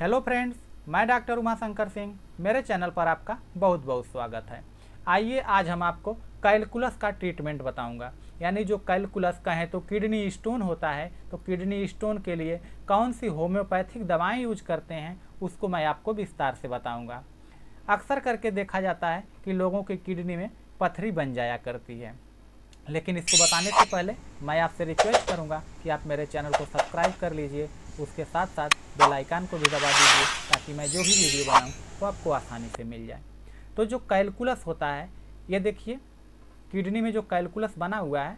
hello friends मैं doctor Umashankar Singh मेरे channel पर आपका बहुत बहुत स्वागत है आइए आज हम आपको कैलकुलस का ट्रीटमेंट बताऊंगा यानी जो कैलकुलस का है तो किडनी स्टोन होता है तो किडनी स्टोन के लिए कौन सी होम्योपैथिक दवाएं यूज करते हैं उसको मैं आपको विस्तार से बताऊंगा अक्सर करके देखा जाता है कि लोगों की किडनी में पथरी बन जाया करती है लेकिन इसको बताने से पहले मैं आपसे रिक्वेस्ट करूँगा कि आप मेरे चैनल को सब्सक्राइब कर लीजिए उसके साथ साथ बेल को भी दबा दीजिए ताकि मैं जो भी वीडियो बनाऊँ वो आपको आसानी से मिल जाए तो जो कैलकुलस होता है ये देखिए किडनी में जो कैलकुलस बना हुआ है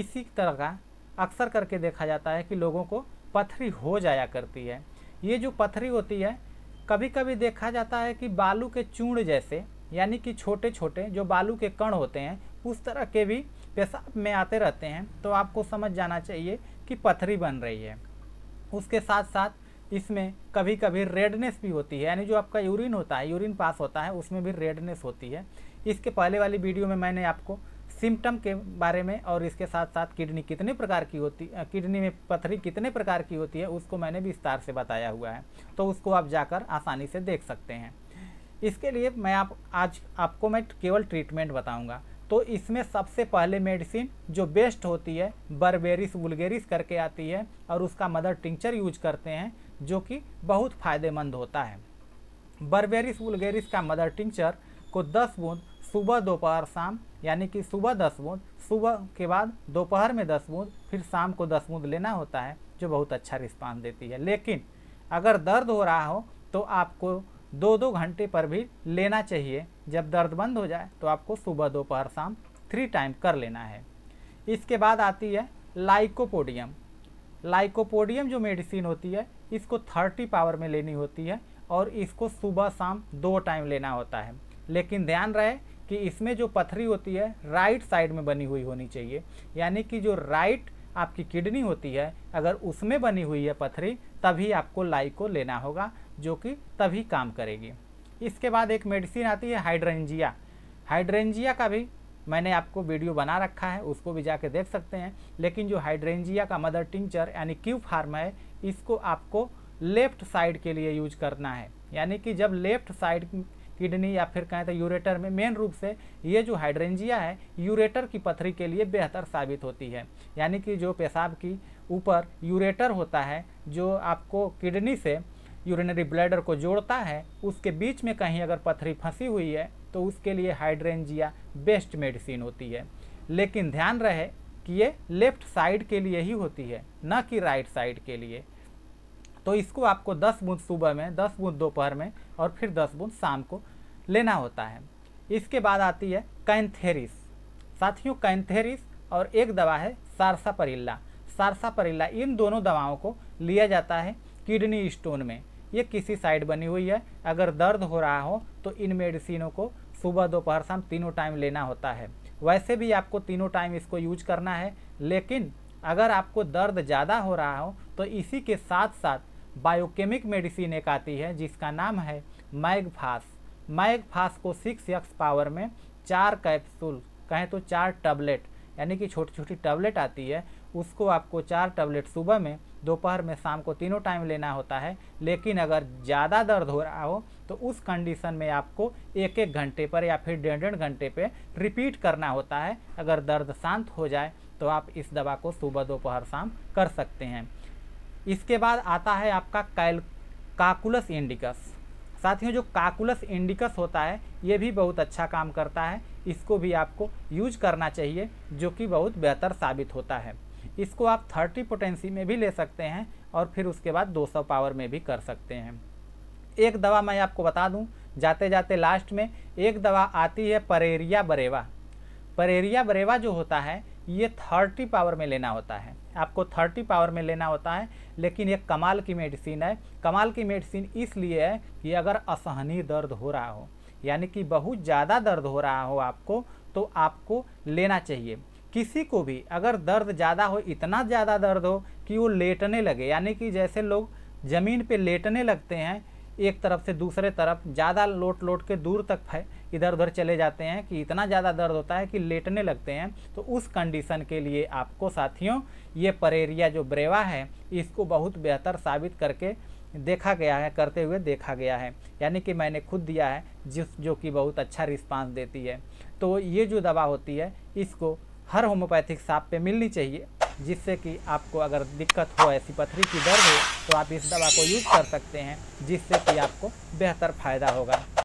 इसी तरह का अक्सर करके देखा जाता है कि लोगों को पथरी हो जाया करती है ये जो पथरी होती है कभी कभी देखा जाता है कि बालू के चूड़ जैसे यानी कि छोटे छोटे जो बालू के कण होते हैं उस तरह के भी पेशाब में आते रहते हैं तो आपको समझ जाना चाहिए कि पथरी बन रही है उसके साथ साथ इसमें कभी कभी रेडनेस भी होती है यानी जो आपका यूरिन होता है यूरिन पास होता है उसमें भी रेडनेस होती है इसके पहले वाली वीडियो में मैंने आपको सिम्टम के बारे में और इसके साथ साथ किडनी कितने प्रकार की होती किडनी में पथरी कितने प्रकार की होती है उसको मैंने विस्तार से बताया हुआ है तो उसको आप जाकर आसानी से देख सकते हैं इसके लिए मैं आप आज आपको मैं केवल ट्रीटमेंट बताऊँगा तो इसमें सबसे पहले मेडिसिन जो बेस्ट होती है बर्बेरिस वुलगेरिस करके आती है और उसका मदर टिंचर यूज करते हैं जो कि बहुत फ़ायदेमंद होता है बर्बेरिस वुलगेरिस का मदर टिंचर को 10 बूंद सुबह दोपहर शाम यानी कि सुबह 10 बूंद सुबह के बाद दोपहर में 10 बूंद फिर शाम को 10 बूंद लेना होता है जो बहुत अच्छा रिस्पॉन्स देती है लेकिन अगर दर्द हो रहा हो तो आपको दो दो घंटे पर भी लेना चाहिए जब दर्द बंद हो जाए तो आपको सुबह दोपहर शाम थ्री टाइम कर लेना है इसके बाद आती है लाइकोपोडियम लाइकोपोडियम जो मेडिसिन होती है इसको थर्टी पावर में लेनी होती है और इसको सुबह शाम दो टाइम लेना होता है लेकिन ध्यान रहे कि इसमें जो पथरी होती है राइट साइड में बनी हुई होनी चाहिए यानी कि जो राइट आपकी किडनी होती है अगर उसमें बनी हुई है पथरी तभी आपको लाइको लेना होगा जो कि तभी काम करेगी इसके बाद एक मेडिसिन आती है हाइड्रेंजिया हाइड्रेंजिया का भी मैंने आपको वीडियो बना रखा है उसको भी जाके देख सकते हैं लेकिन जो हाइड्रेंजिया का मदर टिंचर यानी क्यू फार्म है इसको आपको लेफ्ट साइड के लिए यूज करना है यानी कि जब लेफ्ट साइड किडनी या फिर कहें तो यूरेटर में मेन रूप से ये जो हाइड्रेंजिया है यूरेटर की पथरी के लिए बेहतर साबित होती है यानी कि जो पेशाब की ऊपर यूरेटर होता है जो आपको किडनी से यूरिनरी ब्लैडर को जोड़ता है उसके बीच में कहीं अगर पथरी फंसी हुई है तो उसके लिए हाइड्रेंजिया बेस्ट मेडिसिन होती है लेकिन ध्यान रहे कि ये लेफ्ट साइड के लिए ही होती है न कि राइट साइड के लिए तो इसको आपको 10 बूंद सुबह में 10 बूंद दोपहर में और फिर 10 बूंद शाम को लेना होता है इसके बाद आती है कैंथेरिस साथियों कैंथेरिस और एक दवा है सारसा परिल्ला सारसा परिल्ला इन दोनों दवाओं को लिया जाता है किडनी स्टोन में ये किसी साइड बनी हुई है अगर दर्द हो रहा हो तो इन मेडिसिनों को सुबह दोपहर शाम तीनों टाइम लेना होता है वैसे भी आपको तीनों टाइम इसको यूज करना है लेकिन अगर आपको दर्द ज़्यादा हो रहा हो तो इसी के साथ साथ बायोकेमिक मेडिसिन एक आती है जिसका नाम है मैगफास मैगफास को सिक्स एक्स पावर में चार कैप्सूल कहें तो चार टैबलेट यानी कि छोटी छोटी टैबलेट आती है उसको आपको चार टैबलेट सुबह में दोपहर में शाम को तीनों टाइम लेना होता है लेकिन अगर ज़्यादा दर्द हो रहा हो तो उस कंडीशन में आपको एक एक घंटे पर या फिर डेढ़ डेढ़ घंटे पर रिपीट करना होता है अगर दर्द शांत हो जाए तो आप इस दवा को सुबह दोपहर शाम कर सकते हैं इसके बाद आता है आपका कैल काकुलस इंडिकस साथियों जो काकुलस इंडिकस होता है ये भी बहुत अच्छा काम करता है इसको भी आपको यूज करना चाहिए जो कि बहुत बेहतर साबित होता है इसको आप 30 पोटेंसी में भी ले सकते हैं और फिर उसके बाद 200 पावर में भी कर सकते हैं एक दवा मैं आपको बता दूं जाते जाते लास्ट में एक दवा आती है परेरिया बरेवा परेरिया बरेवा जो होता है ये थर्टी पावर में लेना होता है आपको थर्टी पावर में लेना होता है लेकिन ये कमाल की मेडिसिन है कमाल की मेडिसिन इसलिए है कि अगर असहनीय दर्द हो रहा हो यानी कि बहुत ज़्यादा दर्द हो रहा हो आपको तो आपको लेना चाहिए किसी को भी अगर दर्द ज़्यादा हो इतना ज़्यादा दर्द हो कि वो लेटने लगे यानी कि जैसे लोग ज़मीन पे लेटने लगते हैं एक तरफ से दूसरे तरफ ज़्यादा लोट लोट के दूर तक इधर उधर चले जाते हैं कि इतना ज़्यादा दर्द होता है कि लेटने लगते हैं तो उस कंडीशन के लिए आपको साथियों ये परेरिया जो ब्रेवा है इसको बहुत बेहतर साबित करके देखा गया है करते हुए देखा गया है यानी कि मैंने खुद दिया है जिस जो कि बहुत अच्छा रिस्पांस देती है तो ये जो दवा होती है इसको हर होम्योपैथिक साप पे मिलनी चाहिए जिससे कि आपको अगर दिक्कत हो ऐसी पथरी की दर्द हो तो आप इस दवा को यूज़ कर सकते हैं जिससे कि आपको बेहतर फ़ायदा होगा